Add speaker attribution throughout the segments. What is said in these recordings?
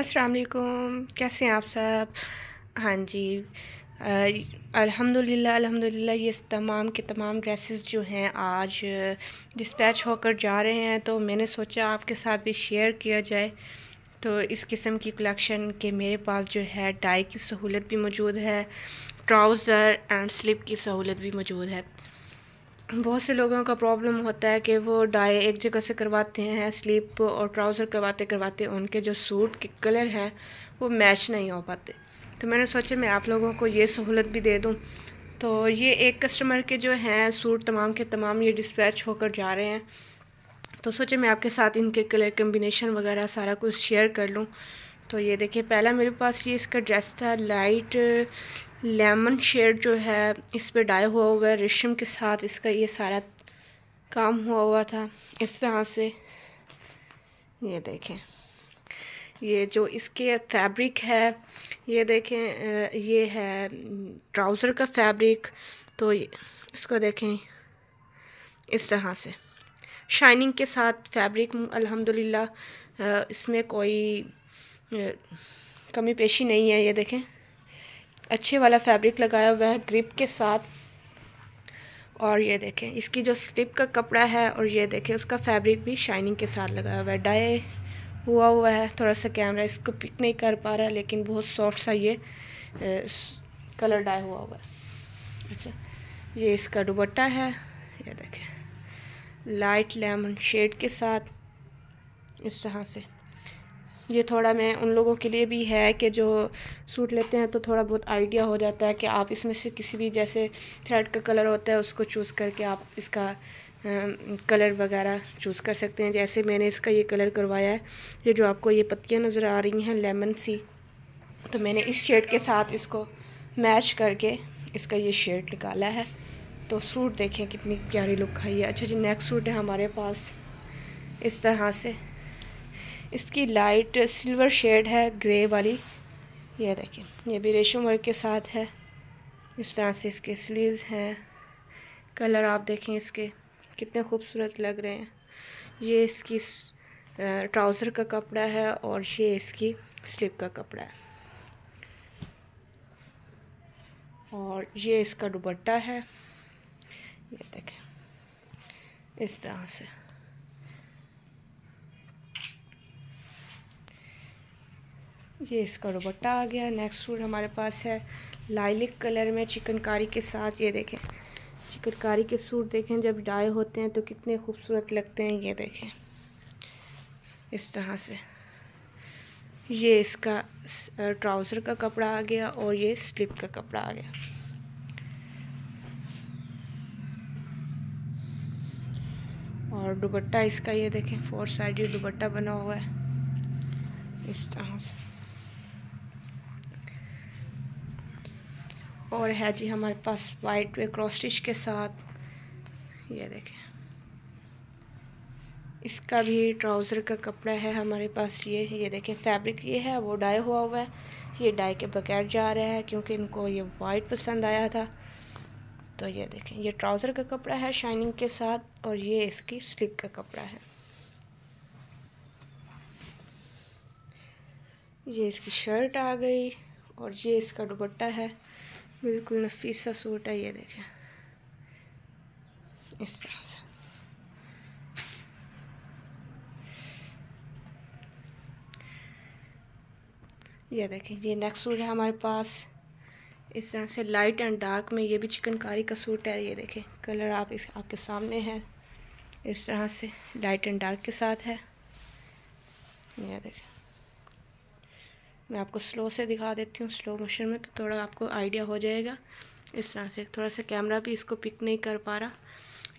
Speaker 1: अस्सलाम वालेकुम कैसे हैं आप सब हाँ जी अल्हम्दुलिल्लाह अल्हम्दुलिल्लाह ये तमाम के तमाम ड्रेसेस जो हैं आज डिस्पैच होकर जा रहे हैं तो मैंने सोचा आपके साथ भी शेयर किया जाए तो इस किस्म की कलेक्शन के मेरे पास जो है डाई की सहूलत भी मौजूद है ट्राउज़र एंड स्लिप की सहूलत भी मौजूद है बहुत से लोगों का प्रॉब्लम होता है कि वो डाई एक जगह से करवाते हैं स्लीप और ट्राउज़र करवाते करवाते उनके जो सूट के कलर हैं वो मैच नहीं हो पाते तो मैंने सोचा मैं आप लोगों को ये सहूलत भी दे दूँ तो ये एक कस्टमर के जो हैं सूट तमाम के तमाम ये डिस्पैच होकर जा रहे हैं तो सोचे मैं आपके साथ इनके कलर कम्बिनेशन वगैरह सारा कुछ शेयर कर लूँ तो ये देखिए पहला मेरे पास ये इसका ड्रेस था लाइट लेमन शेड जो है इस पर डाया हुआ हुआ है रेशम के साथ इसका ये सारा काम हुआ हुआ था इस तरह से ये देखें ये जो इसके फैब्रिक है ये देखें ये है ट्राउज़र का फैब्रिक तो इसको देखें इस तरह से शाइनिंग के साथ फैब्रिक अल्हम्दुलिल्लाह इसमें कोई कमी पेशी नहीं है ये देखें अच्छे वाला फैब्रिक लगाया हुआ है ग्रिप के साथ और ये देखें इसकी जो स्लिप का कपड़ा है और ये देखें उसका फैब्रिक भी शाइनिंग के साथ लगाया हुआ है डाई हुआ हुआ है थोड़ा सा कैमरा इसको पिक नहीं कर पा रहा लेकिन बहुत सॉफ्ट सा ये कलर डाई हुआ हुआ है अच्छा ये इसका दुबट्टा है ये देखें लाइट लेमन शेड के साथ इस तरह से ये थोड़ा मैं उन लोगों के लिए भी है कि जो सूट लेते हैं तो थोड़ा बहुत आइडिया हो जाता है कि आप इसमें से किसी भी जैसे थ्रेड का कलर होता है उसको चूज़ करके आप इसका आ, कलर वगैरह चूज़ कर सकते हैं जैसे मैंने इसका ये कलर करवाया है ये जो आपको ये पत्तियाँ नज़र आ रही हैं लेमन सी तो मैंने इस शेड के साथ इसको मैच करके इसका ये शेड निकाला है तो सूट देखें कितनी प्यारी लुक है है अच्छा जी नेक्स्ट सूट है हमारे पास इस तरह से इसकी लाइट सिल्वर शेड है ग्रे वाली ये देखिए ये भी रेशम वर्क के साथ है इस तरह से इसके स्लीव्स हैं कलर आप देखें इसके कितने खूबसूरत लग रहे हैं ये इसकी ट्राउज़र का कपड़ा है और ये इसकी स्लीप का कपड़ा है और ये इसका दुपट्टा है ये देखें इस तरह से ये इसका दुपट्टा आ गया नेक्स्ट सूट हमारे पास है लाइलिक कलर में चिकनकारी के साथ ये देखें चिकनकारी के सूट देखें जब डाई होते हैं तो कितने खूबसूरत लगते हैं ये देखें इस तरह से ये इसका ट्राउज़र का कपड़ा आ गया और ये स्लिप का कपड़ा आ गया और दुपट्टा इसका ये देखें फोर साइड दुपट्टा बना हुआ है इस तरह से और है जी हमारे पास वाइट वे क्रॉस्टिच के साथ ये देखें इसका भी ट्राउज़र का कपड़ा है हमारे पास ये ये देखें फैब्रिक ये है वो डाई हुआ हुआ है ये डाई के बगैर जा रहा है क्योंकि इनको ये वाइट पसंद आया था तो ये देखें ये ट्राउज़र का कपड़ा है शाइनिंग के साथ और ये इसकी स्लिप का कपड़ा है ये इसकी शर्ट आ गई और ये इसका दुपट्टा है बिल्कुल नफीस सूट है ये देखें इस तरह से ये देखें ये नेक्स्ट सूट है हमारे पास इस तरह से लाइट एंड डार्क में ये भी चिकनकारी का सूट है ये देखें कलर आप इस आपके सामने है इस तरह से लाइट एंड डार्क के साथ है ये देखें मैं आपको स्लो से दिखा देती हूँ स्लो मोशन में तो थोड़ा आपको आइडिया हो जाएगा इस तरह से थोड़ा सा कैमरा भी इसको पिक नहीं कर पा रहा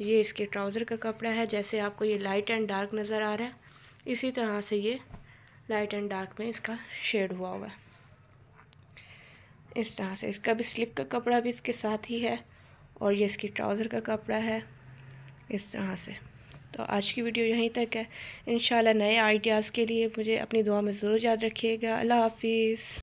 Speaker 1: ये इसके ट्राउज़र का कपड़ा है जैसे आपको ये लाइट एंड डार्क नज़र आ रहा है इसी तरह से ये लाइट एंड डार्क में इसका शेड हुआ हुआ है इस तरह से इसका भी स्लिप का कपड़ा भी इसके साथ ही है और ये इसकी ट्राउज़र का कपड़ा है इस तरह से तो आज की वीडियो यहीं तक है इन नए आइडियाज़ के लिए मुझे अपनी दुआ में ज़रूर याद रखिएगा अल्लाह हाफिज़